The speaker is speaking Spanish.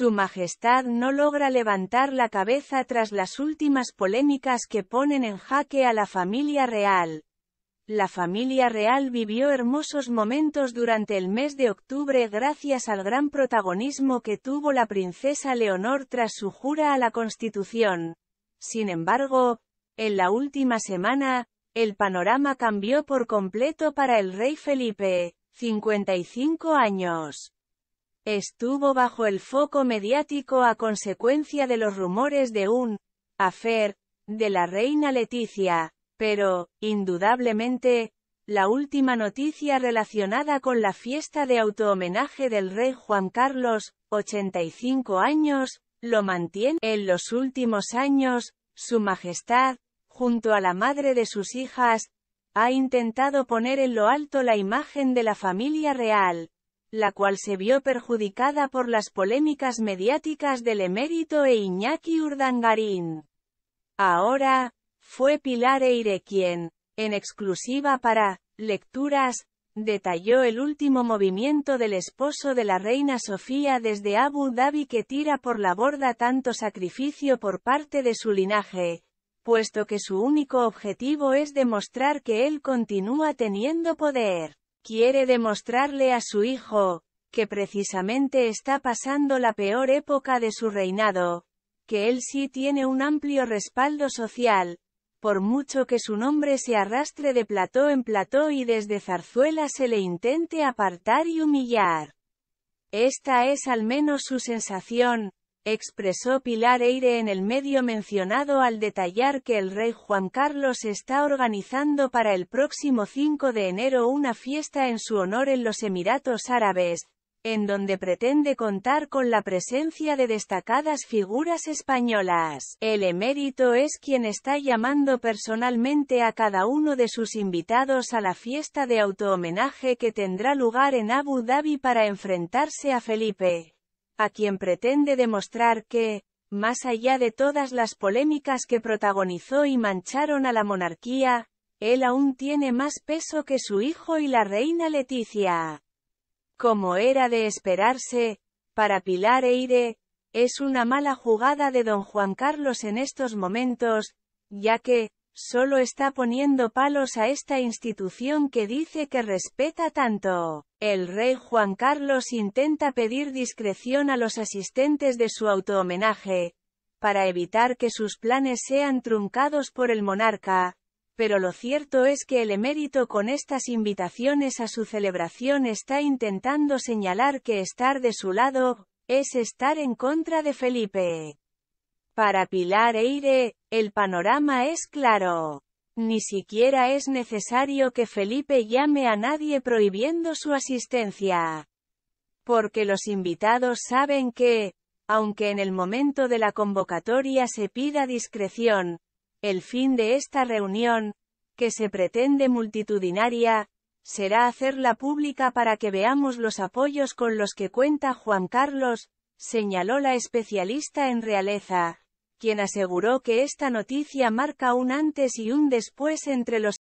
Su Majestad no logra levantar la cabeza tras las últimas polémicas que ponen en jaque a la familia real. La familia real vivió hermosos momentos durante el mes de octubre gracias al gran protagonismo que tuvo la princesa Leonor tras su jura a la Constitución. Sin embargo, en la última semana, el panorama cambió por completo para el rey Felipe, 55 años estuvo bajo el foco mediático a consecuencia de los rumores de un afer de la reina Leticia, pero, indudablemente, la última noticia relacionada con la fiesta de autohomenaje del rey Juan Carlos, 85 años, lo mantiene. En los últimos años, Su Majestad, junto a la madre de sus hijas, ha intentado poner en lo alto la imagen de la familia real, la cual se vio perjudicada por las polémicas mediáticas del emérito e Iñaki Urdangarín. Ahora, fue Pilar Eire quien, en exclusiva para, lecturas, detalló el último movimiento del esposo de la reina Sofía desde Abu Dhabi que tira por la borda tanto sacrificio por parte de su linaje, puesto que su único objetivo es demostrar que él continúa teniendo poder quiere demostrarle a su hijo, que precisamente está pasando la peor época de su reinado, que él sí tiene un amplio respaldo social, por mucho que su nombre se arrastre de plató en plató y desde zarzuela se le intente apartar y humillar. Esta es al menos su sensación, expresó Pilar Eire en el medio mencionado al detallar que el rey Juan Carlos está organizando para el próximo 5 de enero una fiesta en su honor en los Emiratos Árabes, en donde pretende contar con la presencia de destacadas figuras españolas. El emérito es quien está llamando personalmente a cada uno de sus invitados a la fiesta de autohomenaje que tendrá lugar en Abu Dhabi para enfrentarse a Felipe a quien pretende demostrar que, más allá de todas las polémicas que protagonizó y mancharon a la monarquía, él aún tiene más peso que su hijo y la reina Leticia. Como era de esperarse, para Pilar Eire, es una mala jugada de don Juan Carlos en estos momentos, ya que, solo está poniendo palos a esta institución que dice que respeta tanto. El rey Juan Carlos intenta pedir discreción a los asistentes de su autohomenaje, para evitar que sus planes sean truncados por el monarca, pero lo cierto es que el emérito con estas invitaciones a su celebración está intentando señalar que estar de su lado, es estar en contra de Felipe. Para Pilar Eire, el panorama es claro. Ni siquiera es necesario que Felipe llame a nadie prohibiendo su asistencia. Porque los invitados saben que, aunque en el momento de la convocatoria se pida discreción, el fin de esta reunión, que se pretende multitudinaria, será hacerla pública para que veamos los apoyos con los que cuenta Juan Carlos, señaló la especialista en realeza quien aseguró que esta noticia marca un antes y un después entre los